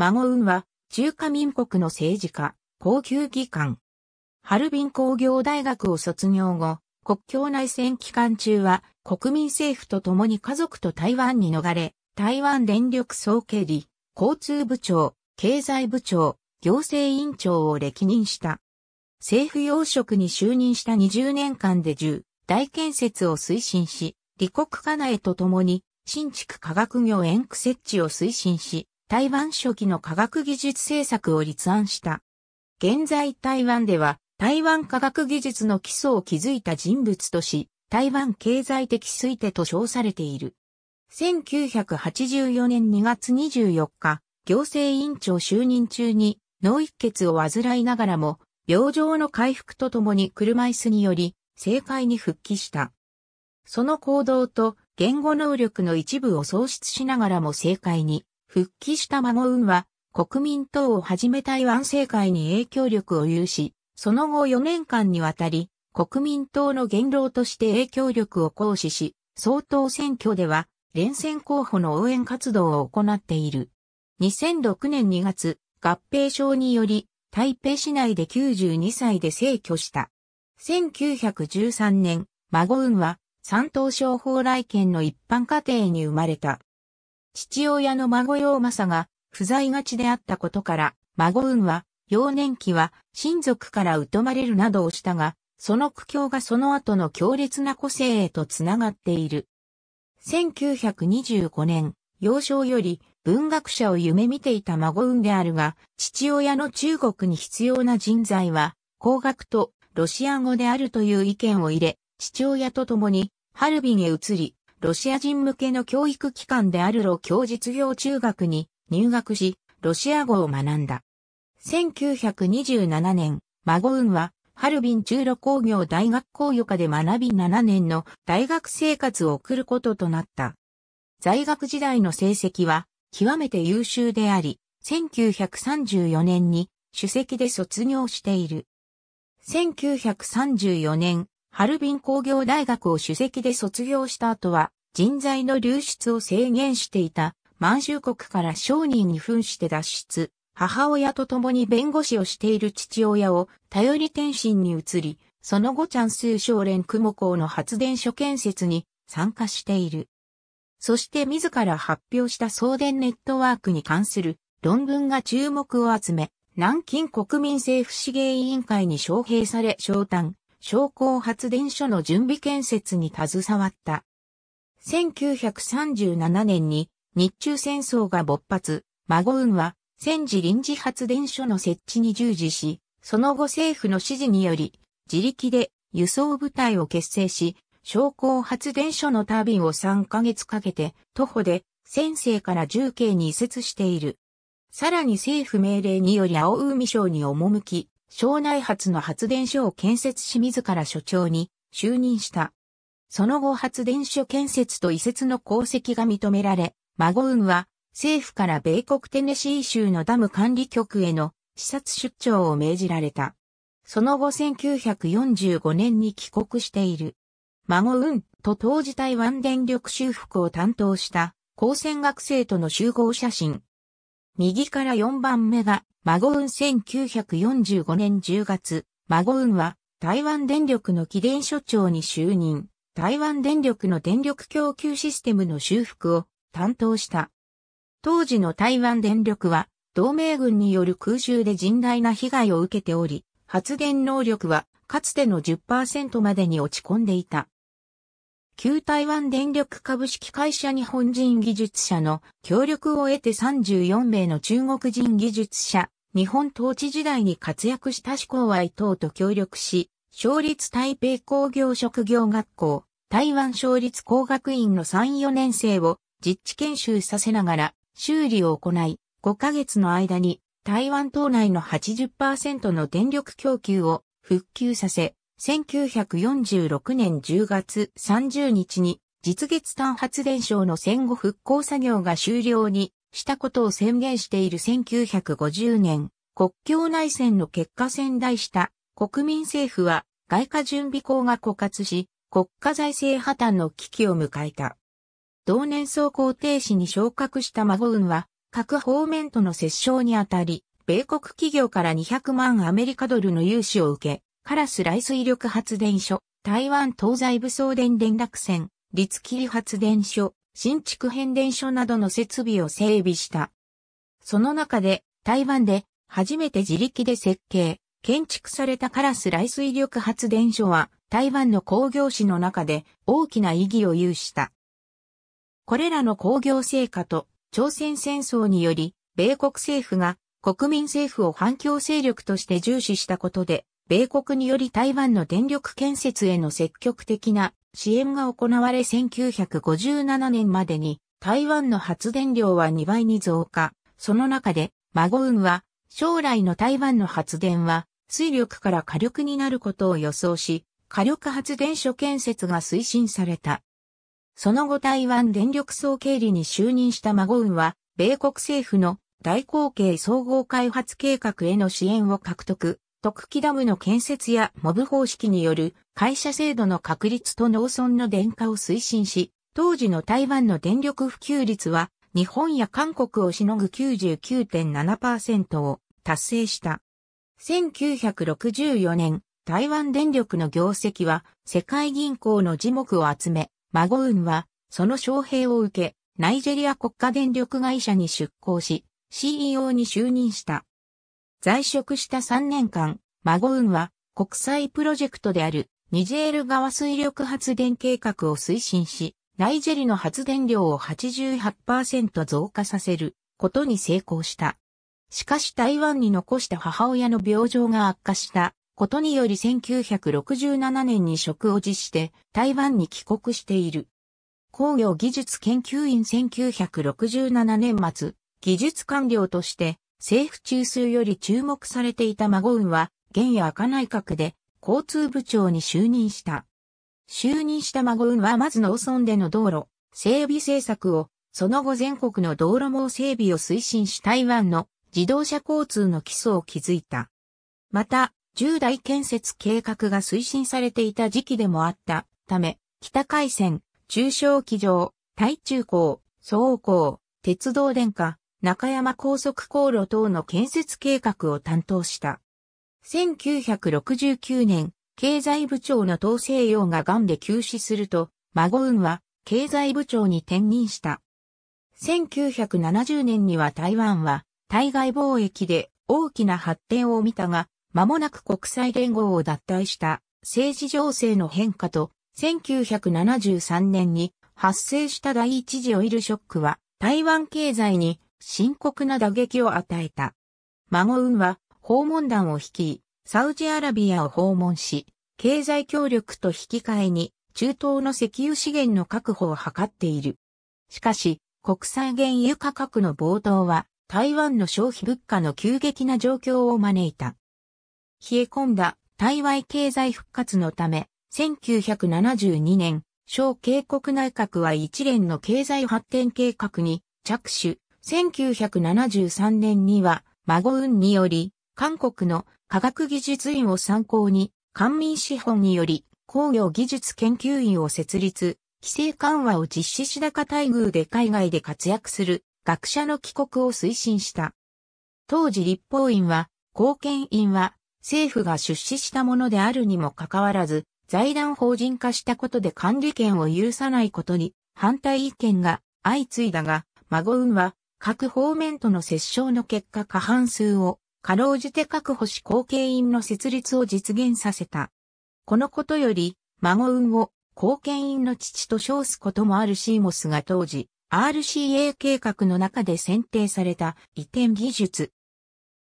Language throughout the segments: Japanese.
孫雲は、中華民国の政治家、高級議官。ハルビン工業大学を卒業後、国境内戦期間中は国民政府と共に家族と台湾に逃れ、台湾電力総経理、交通部長、経済部長、行政委員長を歴任した。政府要職に就任した20年間で10大建設を推進し、李国家内と共に新築科学業園区設置を推進し、台湾初期の科学技術政策を立案した。現在台湾では、台湾科学技術の基礎を築いた人物とし、台湾経済的推定と称されている。1984年2月24日、行政委員長就任中に脳一血を患いながらも、病状の回復とともに車椅子により、政界に復帰した。その行動と言語能力の一部を喪失しながらも政界に復帰した孫運は、国民党をはじめ台湾政界に影響力を有し、その後4年間にわたり、国民党の元老として影響力を行使し、総統選挙では、連戦候補の応援活動を行っている。2006年2月、合併症により、台北市内で92歳で逝去した。1913年、孫運は、山東省蓬莱県の一般家庭に生まれた。父親の孫陽政が不在がちであったことから、孫運は、幼年期は親族から疎まれるなどをしたが、その苦境がその後の強烈な個性へとつながっている。1925年、幼少より文学者を夢見ていた孫運であるが、父親の中国に必要な人材は、工学とロシア語であるという意見を入れ、父親と共にハルビンへ移り、ロシア人向けの教育機関であるロ教実業中学に入学し、ロシア語を学んだ。1927年、孫ゴは、ハルビン中路工業大学校業科で学び7年の大学生活を送ることとなった。在学時代の成績は極めて優秀であり、1934年に主席で卒業している。1934年、ハルビン工業大学を主席で卒業した後は、人材の流出を制限していた満州国から商人に扮して脱出、母親と共に弁護士をしている父親を頼り転身に移り、その後チャンス少連雲港の発電所建設に参加している。そして自ら発表した送電ネットワークに関する論文が注目を集め、南京国民政府資源委員会に招聘され、昇誕、商工発電所の準備建設に携わった。1937年に日中戦争が勃発、孫運は戦時臨時発電所の設置に従事し、その後政府の指示により、自力で輸送部隊を結成し、商工発電所のタービンを3ヶ月かけて、徒歩で、先生から重慶に移設している。さらに政府命令により青海省に赴き、省内発の発電所を建設し自ら所長に就任した。その後発電所建設と移設の功績が認められ、孫雲は政府から米国テネシー州のダム管理局への視察出張を命じられた。その後1945年に帰国している。孫雲と当時台湾電力修復を担当した高専学生との集合写真、右から4番目が、マゴウン1945年10月、マゴウンは台湾電力の機電所長に就任、台湾電力の電力供給システムの修復を担当した。当時の台湾電力は、同盟軍による空襲で甚大な被害を受けており、発電能力はかつての10%までに落ち込んでいた。旧台湾電力株式会社日本人技術者の協力を得て34名の中国人技術者、日本統治時代に活躍した志向愛等と協力し、勝立台北工業職業学校、台湾勝立工学院の3、4年生を実地研修させながら修理を行い、5ヶ月の間に台湾島内の80%の電力供給を復旧させ、1946年10月30日に実月単発電所の戦後復興作業が終了にしたことを宣言している1950年、国境内戦の結果仙台した国民政府は外貨準備校が枯渇し、国家財政破綻の危機を迎えた。同年総工停止に昇格した孫運は、各方面との折衝にあたり、米国企業から200万アメリカドルの融資を受け、カラス来水力発電所、台湾東西武装電連絡線、立切発電所、新築変電所などの設備を整備した。その中で、台湾で初めて自力で設計、建築されたカラス来水力発電所は、台湾の工業史の中で大きな意義を有した。これらの工業成果と朝鮮戦争により、米国政府が国民政府を反共勢力として重視したことで、米国により台湾の電力建設への積極的な支援が行われ1957年までに台湾の発電量は2倍に増加。その中で、孫雲は将来の台湾の発電は水力から火力になることを予想し、火力発電所建設が推進された。その後台湾電力総経理に就任した孫雲は、米国政府の大口径総合開発計画への支援を獲得、特記ダムの建設やモブ方式による会社制度の確立と農村の電化を推進し、当時の台湾の電力普及率は日本や韓国をしのぐ99.7%を達成した。1964年、台湾電力の業績は世界銀行の樹木を集め、孫運はその招聘を受け、ナイジェリア国家電力会社に出向し、CEO に就任した。在職した3年間、マゴウンは国際プロジェクトであるニジェール川水力発電計画を推進し、ナイジェリの発電量を88%増加させることに成功した。しかし台湾に残した母親の病状が悪化したことにより1967年に職を辞して台湾に帰国している。工業技術研究院1967年末、技術官僚として政府中枢より注目されていた孫雲は、現夜赤内閣で交通部長に就任した。就任した孫雲はまず農村での道路、整備政策を、その後全国の道路網整備を推進し台湾の自動車交通の基礎を築いた。また、1大建設計画が推進されていた時期でもあったため、北海線、中小機場、台中港、総港、鉄道電化、中山高速航路等の建設計画を担当した。1969年、経済部長の東西洋が癌で急死すると、孫雲は経済部長に転任した。1970年には台湾は対外貿易で大きな発展を見たが、間もなく国際連合を脱退した政治情勢の変化と、1973年に発生した第一次オイルショックは台湾経済に深刻な打撃を与えた。孫雲は訪問団を率い、サウジアラビアを訪問し、経済協力と引き換えに中東の石油資源の確保を図っている。しかし、国際原油価格の暴騰は台湾の消費物価の急激な状況を招いた。冷え込んだ台湾経済復活のため、1972年、小渓谷内閣は一連の経済発展計画に着手、1973年には、孫運により、韓国の科学技術院を参考に、官民資本により工業技術研究院を設立、規制緩和を実施し高待遇で海外で活躍する学者の帰国を推進した。当時立法院は、貢献院は政府が出資したものであるにもかかわらず、財団法人化したことで管理権を許さないことに反対意見が相次いだが、孫運は各方面との折衝の結果過半数を、かろうじて確保し後継院の設立を実現させた。このことより、孫運を後継院の父と称すこともあるシーモスが当時、RCA 計画の中で選定された移転技術。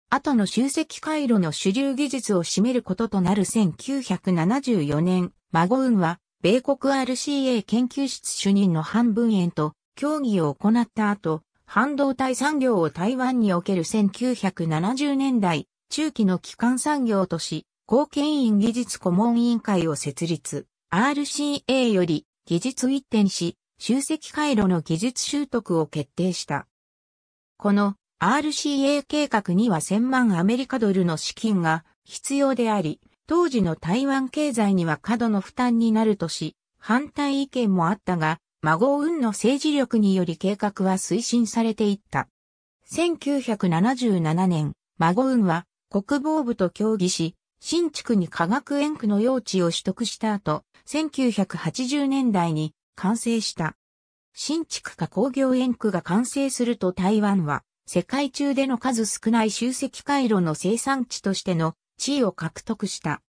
後の集積回路の主流技術を占めることとなる1974年、孫運は、米国 RCA 研究室主任の半分円と協議を行った後、半導体産業を台湾における1970年代中期の基幹産業とし、貢献員技術顧問委員会を設立、RCA より技術一転し、集積回路の技術習得を決定した。この RCA 計画には1000万アメリカドルの資金が必要であり、当時の台湾経済には過度の負担になるとし、反対意見もあったが、孫運の政治力により計画は推進されていった。1977年、孫運は国防部と協議し、新築に科学園区の用地を取得した後、1980年代に完成した。新築か工業園区が完成すると台湾は、世界中での数少ない集積回路の生産地としての地位を獲得した。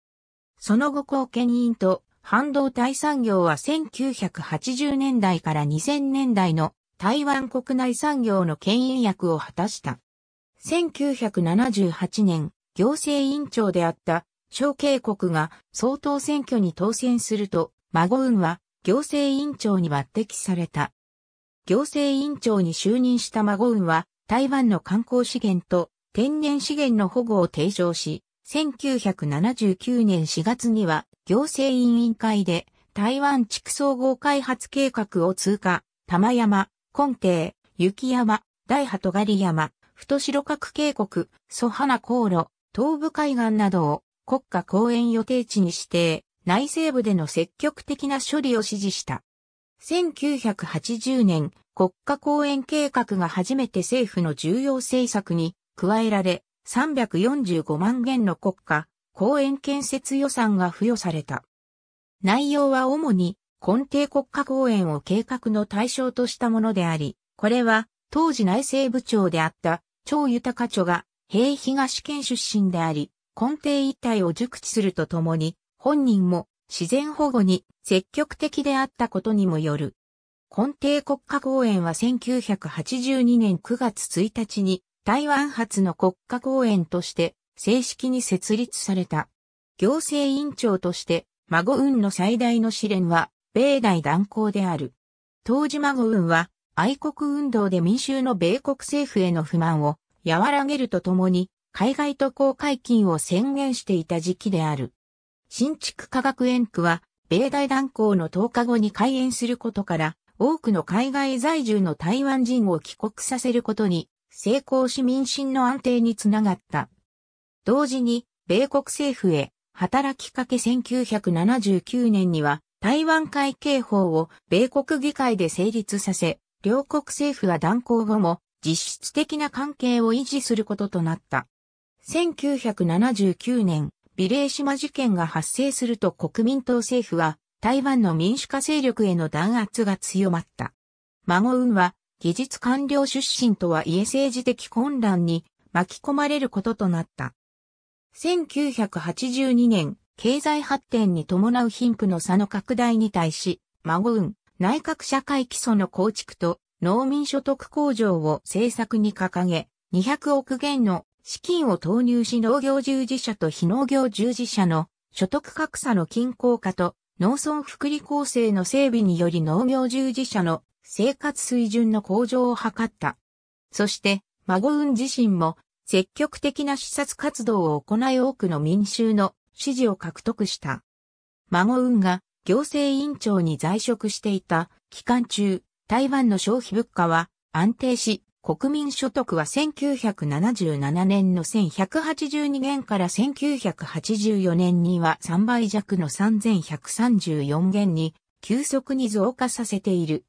その後、貢献員と半導体産業は1980年代から2000年代の台湾国内産業の牽引役を果たした。1978年、行政委員長であった小慶国が総統選挙に当選すると、孫雲は行政委員長に抜擢された。行政委員長に就任した孫雲は、台湾の観光資源と天然資源の保護を提唱し、1979年4月には行政委員会で台湾地区総合開発計画を通過、玉山、根底、雪山、大波狩山、太白角渓谷、蘇花航路、東部海岸などを国家公園予定地に指定、内西部での積極的な処理を指示した。1980年、国家公園計画が初めて政府の重要政策に加えられ、345万元の国家公園建設予算が付与された。内容は主に、根底国家公園を計画の対象としたものであり、これは、当時内政部長であった、超豊か著が、平東県出身であり、根底一帯を熟知するとともに、本人も自然保護に積極的であったことにもよる。根底国家公園は1982年9月1日に台湾発の国家公園として正式に設立された。行政委員長として、孫運の最大の試練は、米大断交である。当時孫運は、愛国運動で民衆の米国政府への不満を和らげるとともに、海外渡航解禁を宣言していた時期である。新築科学園区は、米大断交の10日後に開園することから、多くの海外在住の台湾人を帰国させることに、成功し民心の安定につながった。同時に、米国政府へ働きかけ1979年には、台湾海警法を米国議会で成立させ、両国政府は断交後も実質的な関係を維持することとなった。1979年、ビレー島事件が発生すると国民党政府は台湾の民主化勢力への弾圧が強まった。孫運は技術官僚出身とはいえ政治的混乱に巻き込まれることとなった。1982年、経済発展に伴う貧富の差の拡大に対し、孫運、内閣社会基礎の構築と農民所得向上を政策に掲げ、200億元の資金を投入し農業従事者と非農業従事者の所得格差の均衡化と農村福利構成の整備により農業従事者の生活水準の向上を図った。そして、孫運自身も積極的な視察活動を行い多くの民衆の支持を獲得した。孫運が行政委員長に在職していた期間中、台湾の消費物価は安定し、国民所得は1977年の1182元から1984年には3倍弱の3134元に急速に増加させている。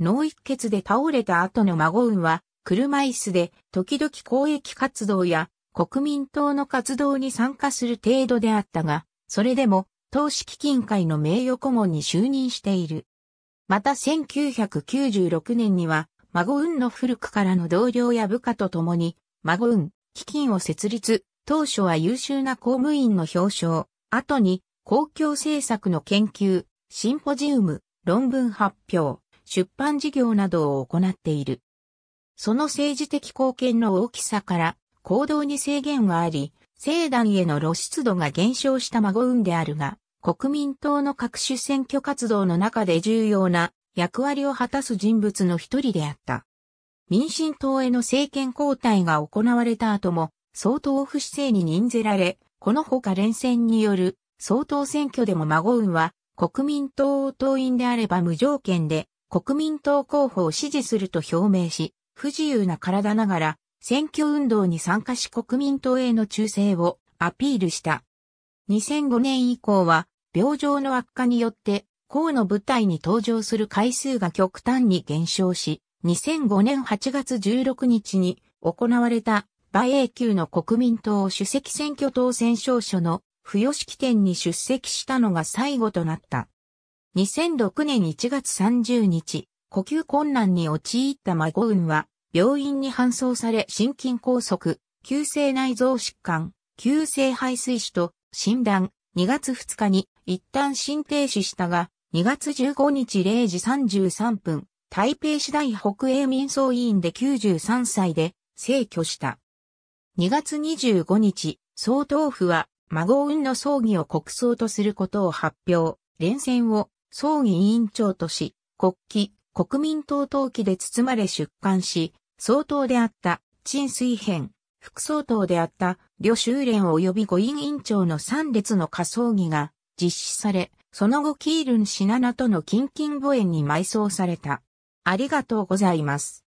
脳一血で倒れた後の孫運は車椅子で時々公益活動や国民党の活動に参加する程度であったが、それでも投資基金会の名誉顧問に就任している。また1996年には、孫運の古くからの同僚や部下と共に、孫運基金を設立、当初は優秀な公務員の表彰、後に公共政策の研究、シンポジウム、論文発表、出版事業などを行っている。その政治的貢献の大きさから行動に制限はあり、政団への露出度が減少した孫運であるが、国民党の各種選挙活動の中で重要な役割を果たす人物の一人であった。民進党への政権交代が行われた後も、総統不姿政に任ぜられ、このほか連戦による総統選挙でも孫運は国民党党員であれば無条件で国民党候補を支持すると表明し、不自由な体ながら、選挙運動に参加し国民党への忠誠をアピールした。2005年以降は、病状の悪化によって、公の舞台に登場する回数が極端に減少し、2005年8月16日に行われた、馬英九の国民党主席選挙当選証書の付与式典に出席したのが最後となった。2006年1月30日、呼吸困難に陥った孫運は、病院に搬送され心筋梗塞、急性内臓疾患、急性肺水腫と診断、2月2日に一旦心停止したが、2月15日0時33分、台北市大北英民総委員で93歳で、逝去した。2月25日、総統府は、孫運の葬儀を国葬とすることを発表、連戦を葬儀委員長とし、国旗、国民党陶器で包まれ出刊し、総統であった陳水編、副総統であった呂修連及び五院委員長の三列の仮葬儀が実施され、その後キールン・シナナとの近々墓園に埋葬された。ありがとうございます。